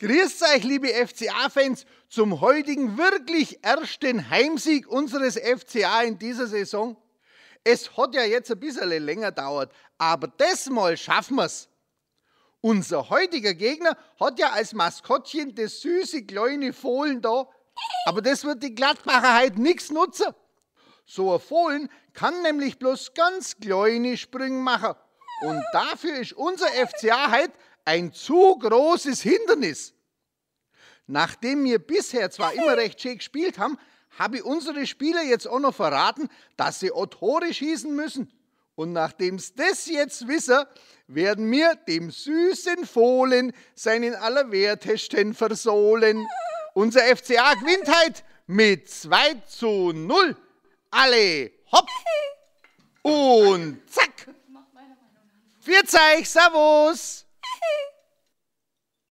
Grüßt euch, liebe FCA-Fans, zum heutigen wirklich ersten Heimsieg unseres FCA in dieser Saison. Es hat ja jetzt ein bisschen länger gedauert, aber das Mal schaffen wir's. Unser heutiger Gegner hat ja als Maskottchen das süße kleine Fohlen da, aber das wird die Gladbacher halt nichts nutzen. So ein Fohlen kann nämlich bloß ganz kleine Sprünge machen. Und dafür ist unser FCA heute ein zu großes Hindernis. Nachdem wir bisher zwar immer recht schick gespielt haben, habe ich unsere Spieler jetzt auch noch verraten, dass sie auch schießen müssen. Und nachdem sie das jetzt wissen, werden wir dem süßen Fohlen seinen Allerwertesten versohlen. Unser FCA gewinnt halt mit 2 zu 0. Alle hopp und zack. Vierzeig, Servus.